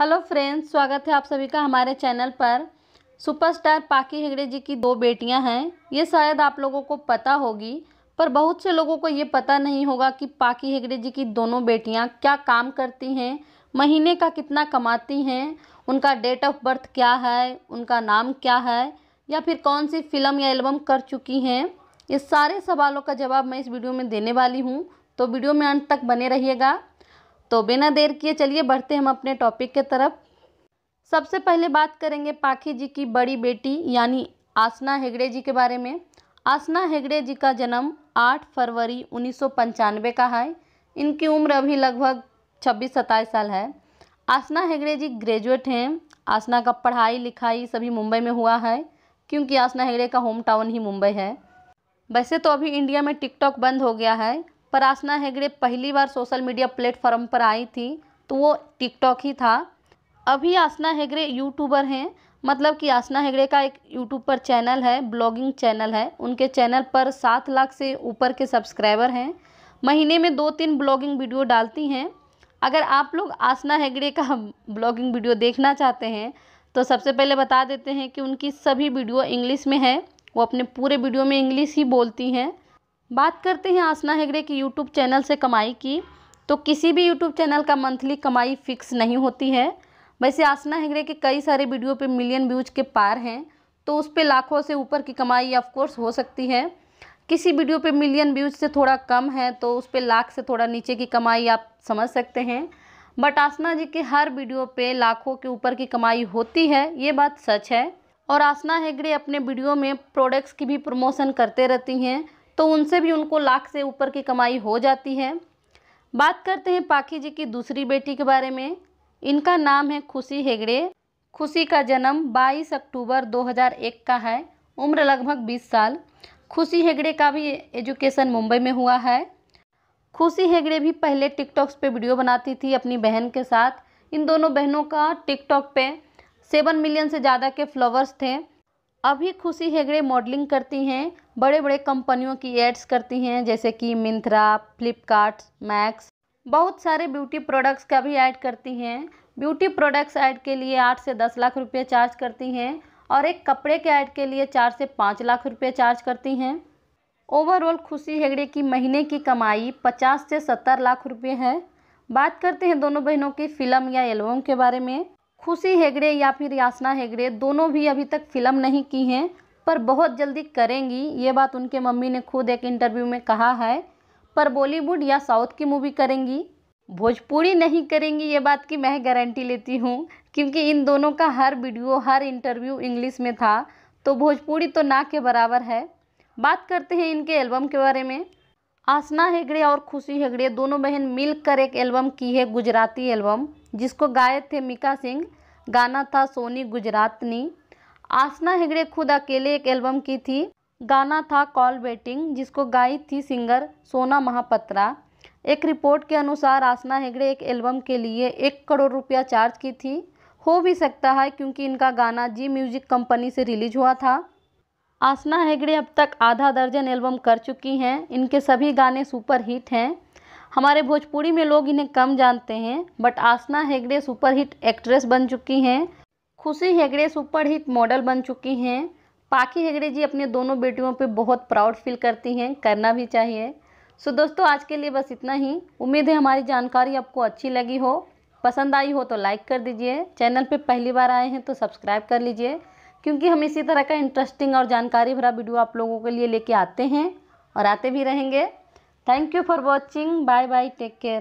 Hello friends स्वागत है आप सभी का हमारे चैनल पर सुपरस्टार पाकी हेगड़े जी की दो बेटियां हैं ये शायद आप लोगों को पता होगी पर बहुत से लोगों को ये पता नहीं होगा कि पाकी हेगड़े जी की दोनों बेटियां क्या काम करती हैं महीने का कितना कमाती हैं उनका डेट ऑफ बर्थ क्या है उनका नाम क्या है या फिर कौन सी फिल्म या एल्बम कर चुकी हैं ये सारे सवालों का जवाब मैं इस वीडियो में देने वाली हूँ तो वीडियो में अंत तक बने रहिएगा तो बिना देर किए चलिए बढ़ते हम अपने टॉपिक के तरफ सबसे पहले बात करेंगे पाखी जी की बड़ी बेटी यानी आसना हेगड़े जी के बारे में आसना हेगड़े जी का जन्म 8 फरवरी उन्नीस का है इनकी उम्र अभी लगभग छब्बीस सत्ताईस साल है आसना हेगड़े जी ग्रेजुएट हैं आसना का पढ़ाई लिखाई सभी मुंबई में हुआ है क्योंकि आसना हेगड़े का होम टाउन ही मुंबई है वैसे तो अभी इंडिया में टिकटॉक बंद हो गया है परासना हेगड़े पहली बार सोशल मीडिया प्लेटफॉर्म पर आई थी तो वो टिकटॉक ही था अभी आसना हेगड़े यूट्यूबर हैं मतलब कि आसना हेगड़े का एक यूट्यूब पर चैनल है ब्लॉगिंग चैनल है उनके चैनल पर सात लाख से ऊपर के सब्सक्राइबर हैं महीने में दो तीन ब्लॉगिंग वीडियो डालती हैं अगर आप लोग आसना हेगड़े का ब्लॉगिंग वीडियो देखना चाहते हैं तो सबसे पहले बता देते हैं कि उनकी सभी वीडियो इंग्लिश में है वो अपने पूरे वीडियो में इंग्लिश ही बोलती हैं बात करते हैं आसना हेगड़े की यूट्यूब चैनल से कमाई की तो किसी भी यूट्यूब चैनल का मंथली कमाई फिक्स नहीं होती है वैसे आसना हेगड़े के कई सारे वीडियो पे मिलियन व्यूज के पार हैं तो उस पर लाखों से ऊपर की कमाई ऑफकोर्स हो सकती है किसी वीडियो पे मिलियन व्यूज से थोड़ा कम है तो उस पर लाख से थोड़ा नीचे की कमाई आप समझ सकते हैं बट आसना जी के हर वीडियो पे लाखों के ऊपर की कमाई होती है ये बात सच है और आसना हेगड़े अपने वीडियो में प्रोडक्ट्स की भी प्रमोशन करते रहती हैं तो उनसे भी उनको लाख से ऊपर की कमाई हो जाती है बात करते हैं पाखी जी की दूसरी बेटी के बारे में इनका नाम है खुशी हेगड़े खुशी का जन्म 22 अक्टूबर 2001 का है उम्र लगभग 20 साल खुशी हेगड़े का भी एजुकेशन मुंबई में हुआ है खुशी हेगड़े भी पहले टिकटॉक्स पे वीडियो बनाती थी अपनी बहन के साथ इन दोनों बहनों का टिकटॉक पे सेवन मिलियन से ज़्यादा के फ्लोवर्स थे अभी खुशी हेगड़े मॉडलिंग करती हैं बड़े बड़े कंपनियों की एड्स करती हैं जैसे कि मिंत्रा फ्लिपकार्ट मैक्स बहुत सारे ब्यूटी प्रोडक्ट्स का भी ऐड करती हैं ब्यूटी प्रोडक्ट्स ऐड के लिए आठ से दस लाख रुपये चार्ज करती हैं और एक कपड़े के ऐड के लिए चार से पाँच लाख रुपये चार्ज करती हैं ओवरऑल खुशी हेगड़े की महीने की कमाई पचास से सत्तर लाख रुपये है बात करते हैं दोनों बहनों की फ़िल्म या एल्बम के बारे में खुशी हेगड़े या फिर यासना हेगड़े दोनों भी अभी तक फिल्म नहीं की हैं पर बहुत जल्दी करेंगी ये बात उनके मम्मी ने खुद एक इंटरव्यू में कहा है पर बॉलीवुड या साउथ की मूवी करेंगी भोजपुरी नहीं करेंगी ये बात की मैं गारंटी लेती हूँ क्योंकि इन दोनों का हर वीडियो हर इंटरव्यू इंग्लिश में था तो भोजपुरी तो ना के बराबर है बात करते हैं इनके एल्बम के बारे में आसना हेगड़े और खुशी हेगड़े दोनों बहन मिलकर एक एल्बम की है गुजराती एल्बम जिसको गाए थे मीका सिंह गाना था सोनी गुजरातनी आसना हेगड़े खुद अकेले एक एल्बम की थी गाना था कॉल वेटिंग जिसको गाई थी सिंगर सोना महापत्रा एक रिपोर्ट के अनुसार आसना हेगड़े एक एल्बम के लिए एक करोड़ रुपया चार्ज की थी हो भी सकता है क्योंकि इनका गाना जी म्यूजिक कंपनी से रिलीज हुआ था आसना हेगड़े अब तक आधा दर्जन एल्बम कर चुकी हैं इनके सभी गाने सुपर हिट हैं हमारे भोजपुरी में लोग इन्हें कम जानते हैं but Aasna Hegde superhit actress बन चुकी हैं खुशी हेगड़े सुपरहिट मॉडल बन चुकी हैं पाखी हेगड़े जी अपने दोनों बेटियों पे बहुत प्राउड फील करती हैं करना भी चाहिए सो दोस्तों आज के लिए बस इतना ही उम्मीद है हमारी जानकारी आपको अच्छी लगी हो पसंद आई हो तो लाइक कर दीजिए चैनल पे पहली बार आए हैं तो सब्सक्राइब कर लीजिए क्योंकि हम इसी तरह का इंटरेस्टिंग और जानकारी भरा वीडियो आप लोगों के लिए लेके आते हैं और आते भी रहेंगे Thank you for watching. Bye bye. Take care.